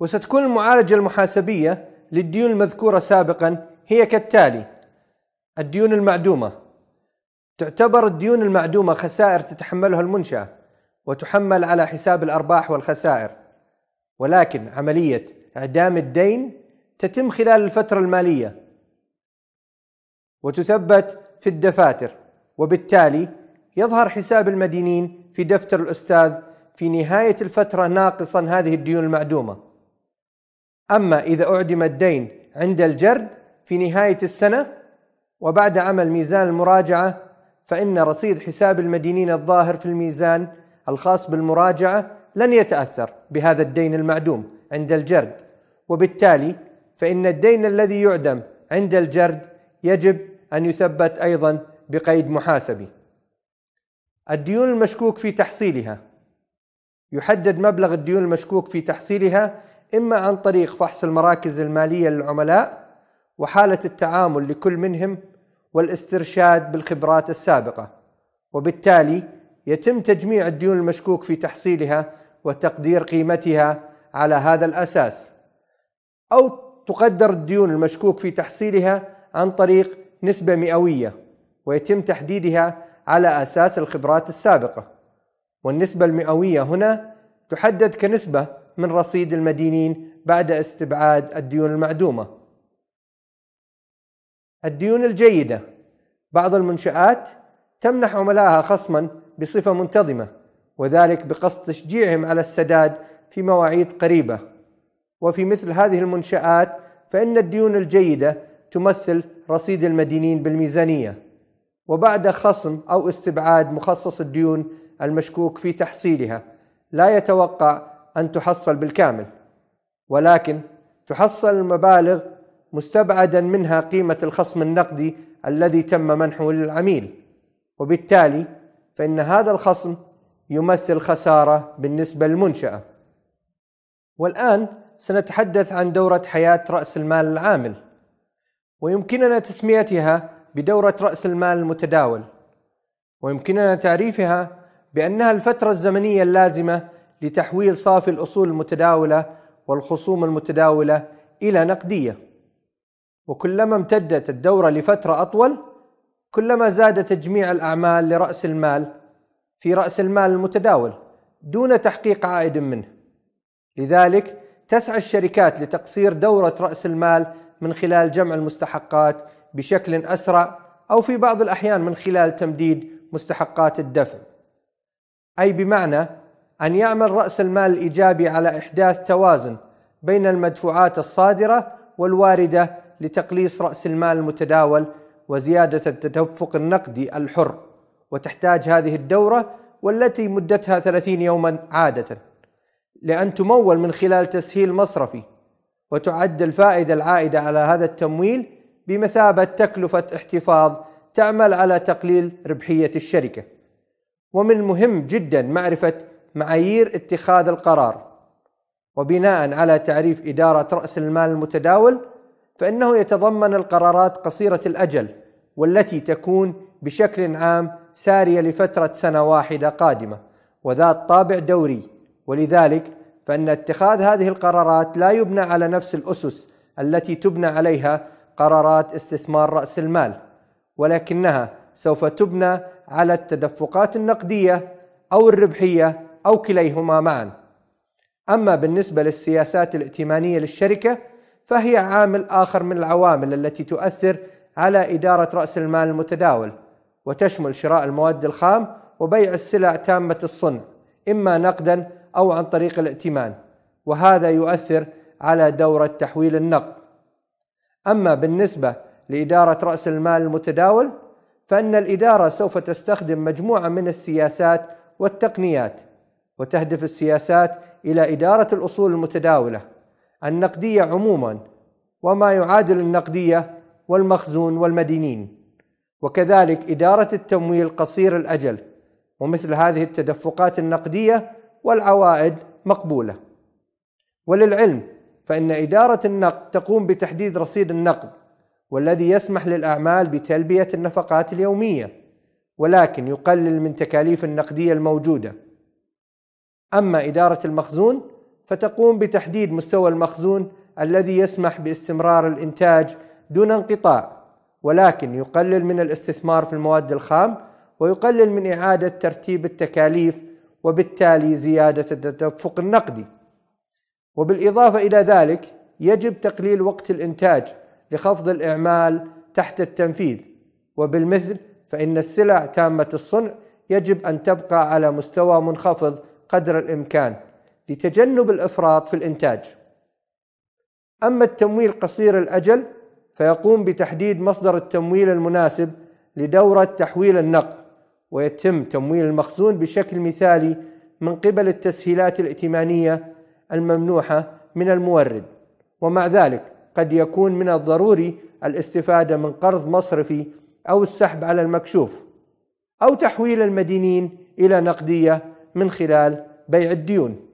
وستكون المعالجة المحاسبية للديون المذكورة سابقا هي كالتالي الديون المعدومة تعتبر الديون المعدومة خسائر تتحملها المنشأة وتحمل على حساب الأرباح والخسائر ولكن عملية إعدام الدين تتم خلال الفترة المالية وتثبت في الدفاتر وبالتالي يظهر حساب المدينين في دفتر الأستاذ في نهاية الفترة ناقصا هذه الديون المعدومة أما إذا أعدم الدين عند الجرد في نهاية السنة وبعد عمل ميزان المراجعة فإن رصيد حساب المدينين الظاهر في الميزان الخاص بالمراجعة لن يتأثر بهذا الدين المعدوم عند الجرد وبالتالي فإن الدين الذي يعدم عند الجرد يجب أن يثبت أيضا بقيد محاسبي الديون المشكوك في تحصيلها يحدد مبلغ الديون المشكوك في تحصيلها إما عن طريق فحص المراكز المالية للعملاء وحالة التعامل لكل منهم والاسترشاد بالخبرات السابقة وبالتالي يتم تجميع الديون المشكوك في تحصيلها وتقدير قيمتها على هذا الأساس أو تقدر الديون المشكوك في تحصيلها عن طريق نسبة مئوية ويتم تحديدها على أساس الخبرات السابقة والنسبة المئوية هنا تحدد كنسبة من رصيد المدينين بعد استبعاد الديون المعدومة الديون الجيدة بعض المنشآت تمنح عملائها خصما بصفة منتظمة وذلك بقصد تشجيعهم على السداد في مواعيد قريبة وفي مثل هذه المنشآت فإن الديون الجيدة تمثل رصيد المدينين بالميزانية وبعد خصم أو استبعاد مخصص الديون المشكوك في تحصيلها لا يتوقع أن تحصل بالكامل ولكن تحصل المبالغ مستبعدا منها قيمة الخصم النقدي الذي تم منحه للعميل وبالتالي فإن هذا الخصم يمثل خسارة بالنسبة للمنشأة والآن سنتحدث عن دورة حياة رأس المال العامل ويمكننا تسميتها بدورة رأس المال المتداول ويمكننا تعريفها بأنها الفترة الزمنية اللازمة لتحويل صافي الأصول المتداولة والخصوم المتداولة إلى نقدية وكلما امتدت الدورة لفترة أطول كلما زاد تجميع الأعمال لرأس المال في رأس المال المتداول دون تحقيق عائد منه لذلك تسعى الشركات لتقصير دورة رأس المال من خلال جمع المستحقات بشكل أسرع أو في بعض الأحيان من خلال تمديد مستحقات الدفع أي بمعنى أن يعمل رأس المال الإيجابي على إحداث توازن بين المدفوعات الصادرة والواردة لتقليص رأس المال المتداول وزيادة التدفق النقدي الحر وتحتاج هذه الدورة والتي مدتها 30 يوما عادة لأن تمول من خلال تسهيل مصرفي وتعد الفائدة العائدة على هذا التمويل بمثابة تكلفة احتفاظ تعمل على تقليل ربحية الشركة ومن المهم جدا معرفة معايير اتخاذ القرار وبناء على تعريف إدارة رأس المال المتداول فإنه يتضمن القرارات قصيرة الأجل والتي تكون بشكل عام سارية لفترة سنة واحدة قادمة وذات طابع دوري ولذلك فإن اتخاذ هذه القرارات لا يبنى على نفس الأسس التي تبنى عليها قرارات استثمار رأس المال ولكنها سوف تبنى على التدفقات النقدية أو الربحية أو كليهما معا أما بالنسبة للسياسات الائتمانية للشركة فهي عامل آخر من العوامل التي تؤثر على إدارة رأس المال المتداول وتشمل شراء المواد الخام وبيع السلع تامة الصنع إما نقدا أو عن طريق الائتمان وهذا يؤثر على دورة تحويل النقد أما بالنسبة لإدارة رأس المال المتداول فإن الإدارة سوف تستخدم مجموعة من السياسات والتقنيات وتهدف السياسات الى اداره الاصول المتداوله النقديه عموما وما يعادل النقديه والمخزون والمدينين وكذلك اداره التمويل قصير الاجل ومثل هذه التدفقات النقديه والعوائد مقبوله وللعلم فان اداره النقد تقوم بتحديد رصيد النقد والذي يسمح للاعمال بتلبيه النفقات اليوميه ولكن يقلل من تكاليف النقديه الموجوده أما إدارة المخزون فتقوم بتحديد مستوى المخزون الذي يسمح باستمرار الإنتاج دون انقطاع ولكن يقلل من الاستثمار في المواد الخام ويقلل من إعادة ترتيب التكاليف وبالتالي زيادة التدفق النقدي وبالإضافة إلى ذلك يجب تقليل وقت الإنتاج لخفض الإعمال تحت التنفيذ وبالمثل فإن السلع تامة الصنع يجب أن تبقى على مستوى منخفض قدر الامكان لتجنب الافراط في الانتاج. اما التمويل قصير الاجل فيقوم بتحديد مصدر التمويل المناسب لدوره تحويل النقد ويتم تمويل المخزون بشكل مثالي من قبل التسهيلات الائتمانيه الممنوحه من المورد ومع ذلك قد يكون من الضروري الاستفاده من قرض مصرفي او السحب على المكشوف او تحويل المدينين الى نقديه من خلال بيع الديون